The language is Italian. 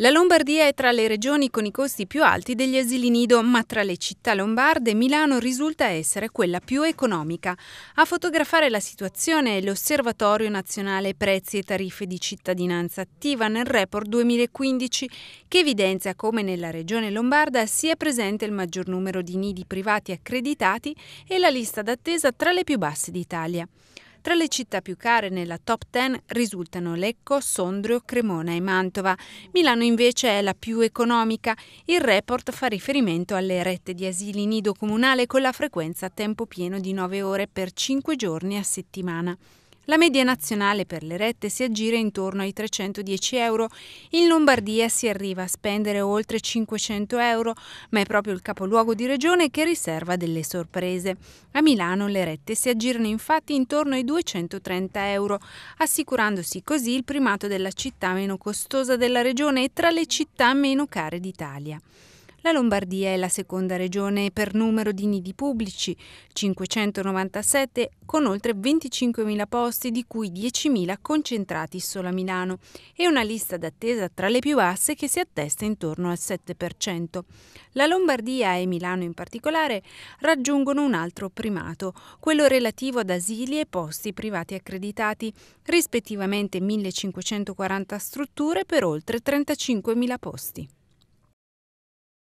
La Lombardia è tra le regioni con i costi più alti degli asili nido, ma tra le città lombarde Milano risulta essere quella più economica. A fotografare la situazione è l'Osservatorio Nazionale Prezzi e Tariffe di Cittadinanza attiva nel report 2015 che evidenzia come nella regione lombarda sia presente il maggior numero di nidi privati accreditati e la lista d'attesa tra le più basse d'Italia. Tra le città più care nella top 10 risultano Lecco, Sondrio, Cremona e Mantova. Milano invece è la più economica. Il report fa riferimento alle rette di asili nido comunale con la frequenza a tempo pieno di 9 ore per 5 giorni a settimana. La media nazionale per le rette si aggira intorno ai 310 euro, in Lombardia si arriva a spendere oltre 500 euro, ma è proprio il capoluogo di regione che riserva delle sorprese. A Milano le rette si aggirano infatti intorno ai 230 euro, assicurandosi così il primato della città meno costosa della regione e tra le città meno care d'Italia. La Lombardia è la seconda regione per numero di nidi pubblici, 597 con oltre 25.000 posti, di cui 10.000 concentrati solo a Milano, e una lista d'attesa tra le più basse che si attesta intorno al 7%. La Lombardia e Milano in particolare raggiungono un altro primato, quello relativo ad asili e posti privati accreditati, rispettivamente 1.540 strutture per oltre 35.000 posti.